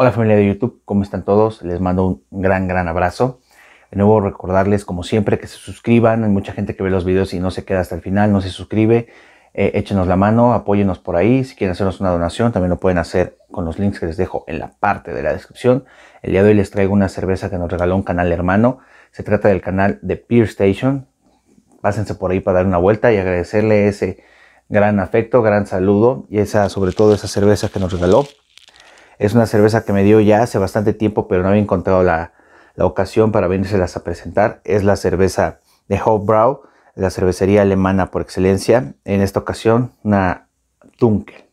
Hola familia de YouTube, ¿cómo están todos? Les mando un gran, gran abrazo. De nuevo recordarles como siempre que se suscriban. Hay mucha gente que ve los videos y no se queda hasta el final, no se suscribe. Eh, échenos la mano, apóyenos por ahí. Si quieren hacernos una donación, también lo pueden hacer con los links que les dejo en la parte de la descripción. El día de hoy les traigo una cerveza que nos regaló un canal hermano. Se trata del canal de Peer Station. Pásense por ahí para dar una vuelta y agradecerle ese gran afecto, gran saludo y esa, sobre todo esa cerveza que nos regaló. Es una cerveza que me dio ya hace bastante tiempo, pero no había encontrado la, ocasión para venírselas a presentar. Es la cerveza de Hofbrau, la cervecería alemana por excelencia. En esta ocasión, una Dunkel,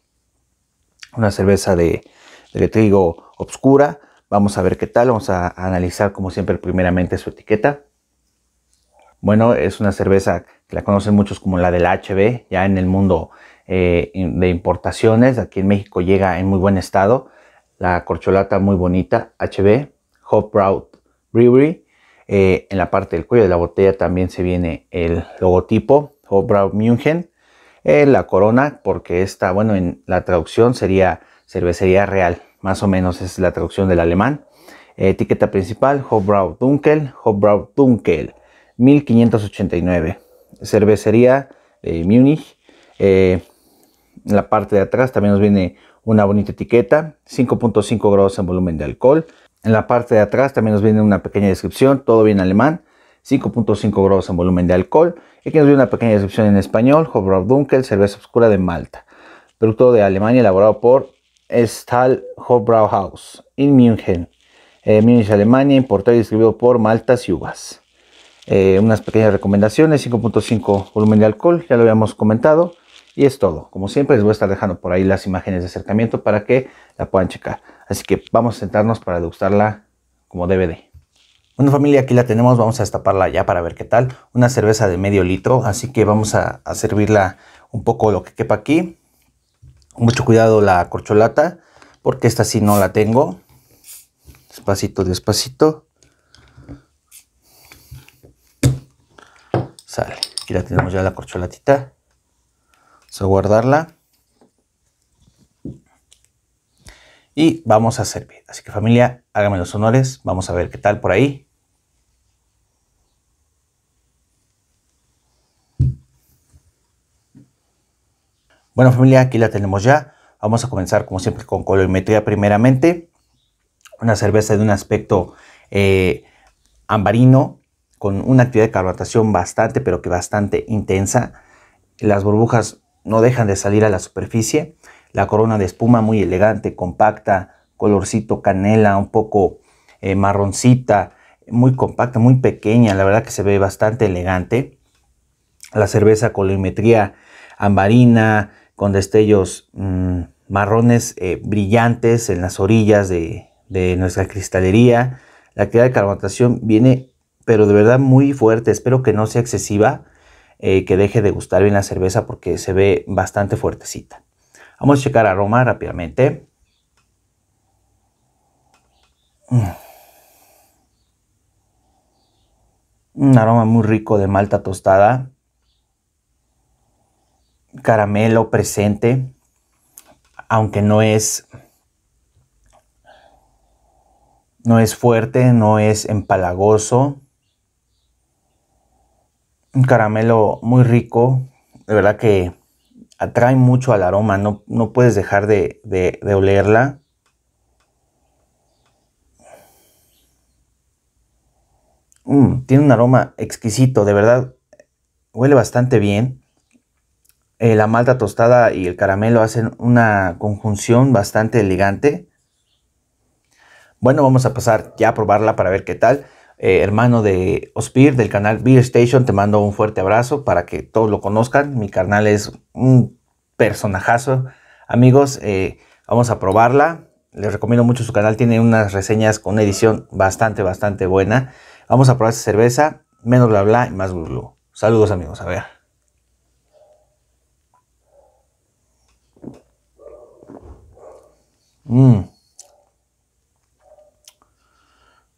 una cerveza de, trigo obscura. Vamos a ver qué tal. Vamos a, analizar, como siempre, primeramente su etiqueta. Bueno, es una cerveza que la conocen muchos como la del HB, ya en el mundo eh, de importaciones. Aquí en México llega en muy buen estado la corcholata muy bonita, HB, Hop Brewery. Eh, en la parte del cuello de la botella también se viene el logotipo, Hop München. Eh, la corona, porque esta, bueno, en la traducción sería cervecería real, más o menos es la traducción del alemán. Eh, etiqueta principal, Hofbrau Dunkel, Hofbrau Dunkel, 1589. Cervecería de Múnich. en la parte de atrás también nos viene una bonita etiqueta, 5.5 grados en volumen de alcohol. En la parte de atrás también nos viene una pequeña descripción, todo bien alemán, 5.5 grados en volumen de alcohol. Y aquí nos viene una pequeña descripción en español, Hobrau Dunkel, cerveza oscura de Malta. Producto de Alemania elaborado por Stahl House in München. Eh, Múnich, Alemania, importado y distribuido por Maltas y Uvas. Eh, unas pequeñas recomendaciones, 5.5 volumen de alcohol, ya lo habíamos comentado. Y es todo. Como siempre, les voy a estar dejando por ahí las imágenes de acercamiento para que la puedan checar. Así que vamos a sentarnos para degustarla como DVD. Bueno familia, aquí la tenemos, vamos a destaparla ya para ver qué tal. Una cerveza de medio litro, así que vamos a, a servirla un poco lo que quepa aquí. Mucho cuidado la corcholata, porque esta sí no la tengo. Despacito, despacito. Sale, aquí la tenemos ya la corcholatita. Vamos a guardarla. Y vamos a servir. Así que familia, háganme los honores. Vamos a ver qué tal por ahí. Bueno familia, aquí la tenemos ya. Vamos a comenzar como siempre con colorimetría primeramente. Una cerveza de un aspecto eh, ambarino con una actividad de carbonatación bastante, pero que bastante intensa. Las burbujas no dejan de salir a la superficie. La corona de espuma muy elegante, compacta, colorcito canela, un poco eh, marroncita, muy compacta, muy pequeña, la verdad que se ve bastante elegante. La cerveza colimetría ambarina, con destellos mm, marrones eh, brillantes en las orillas de, de nuestra cristalería. La actividad de carbonatación viene, pero de verdad muy fuerte, espero que no sea excesiva eh, que deje de gustar bien la cerveza porque se ve bastante fuertecita. Vamos a checar aroma rápidamente. Mm. Un aroma muy rico de malta tostada. Caramelo presente. Aunque no es. No es fuerte, no es empalagoso un caramelo muy rico, de verdad que atrae mucho al aroma, no, puedes dejar de, olerla. Mm, tiene un aroma exquisito, de verdad, huele bastante bien. Eh, la malta tostada y el caramelo hacen una conjunción bastante elegante. Bueno, vamos a pasar ya a probarla para ver qué tal. Eh, hermano de Ospir del canal Beer Station. Te mando un fuerte abrazo para que todos lo conozcan. Mi carnal es un personajazo. Amigos, eh, vamos a probarla. Les recomiendo mucho su canal. Tiene unas reseñas con edición bastante, bastante buena. Vamos a probar esta cerveza. Menos bla bla y más glu Saludos amigos, a ver. Mmm.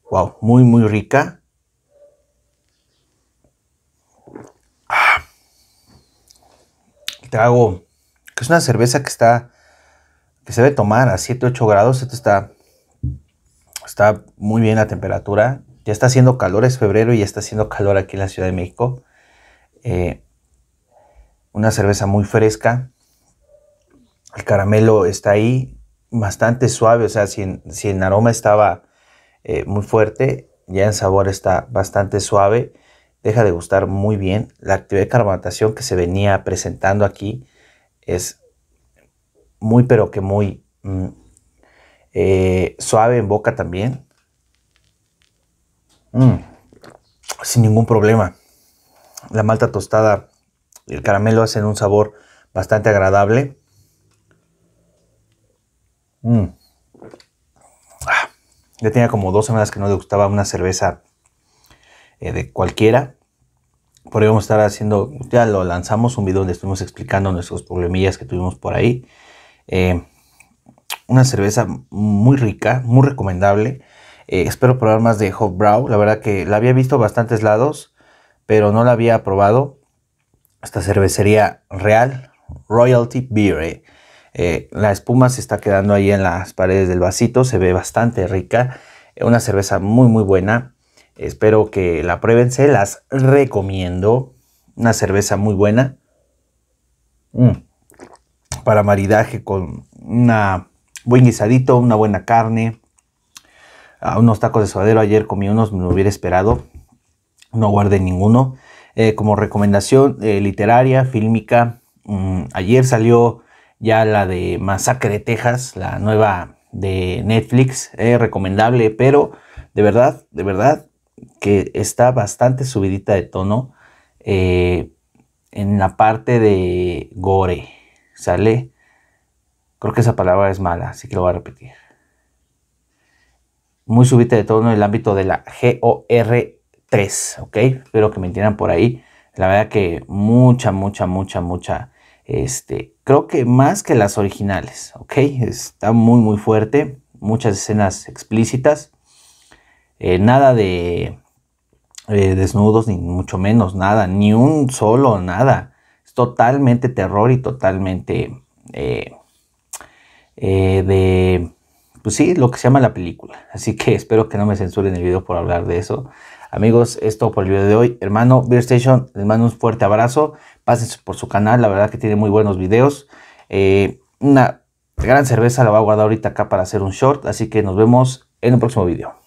Wow, muy, muy rica. Te Trago, que es una cerveza que está, que se debe tomar a 7, 8 grados. Esto está, está muy bien la temperatura. Ya está haciendo calor, es febrero y ya está haciendo calor aquí en la Ciudad de México. Eh, una cerveza muy fresca. El caramelo está ahí, bastante suave. O sea, si el aroma estaba eh, muy fuerte, ya en sabor está bastante suave, deja de gustar muy bien. La actividad de carbonatación que se venía presentando aquí es muy pero que muy mm, eh, suave en boca también. Mm, sin ningún problema. La malta tostada y el caramelo hacen un sabor bastante agradable. Mm. Ya tenía como dos semanas que no le gustaba una cerveza eh, de cualquiera. Por ahí vamos a estar haciendo, ya lo lanzamos, un video donde estuvimos explicando nuestros problemillas que tuvimos por ahí. Eh, una cerveza muy rica, muy recomendable. Eh, espero probar más de Hot Brow. La verdad que la había visto bastantes lados, pero no la había probado. Esta cervecería real, Royalty Beer. Eh, la espuma se está quedando ahí en las paredes del vasito, se ve bastante rica. Eh, una cerveza muy muy buena. Espero que la prueben, se las recomiendo. Una cerveza muy buena. Mm. Para maridaje con un buen guisadito, una buena carne. Ah, unos tacos de suadero, ayer comí unos, me hubiera esperado. No guardé ninguno. Eh, como recomendación literaria, fílmica, mm, ayer salió ya la de Masacre de Texas, la nueva de Netflix, eh, recomendable, pero de verdad, de verdad que está bastante subidita de tono eh, en la parte de gore, ¿sale? Creo que esa palabra es mala, así que lo voy a repetir. Muy subida de tono en el ámbito de la GOR3, ¿ok? Espero que me entiendan por ahí. La verdad que mucha, mucha, mucha, mucha este, creo que más que las originales, ¿ok? Está muy, muy fuerte. Muchas escenas explícitas. Eh, nada de eh, desnudos, ni mucho menos nada, ni un solo, nada. Es totalmente terror y totalmente eh, de pues sí, lo que se llama la película. Así que espero que no me censuren el video por hablar de eso. Amigos, esto por el video de hoy. Hermano Beer Station, les mando un fuerte abrazo. Pásense por su canal, la verdad que tiene muy buenos videos. Eh, una gran cerveza la voy a guardar ahorita acá para hacer un short. Así que nos vemos en un próximo video.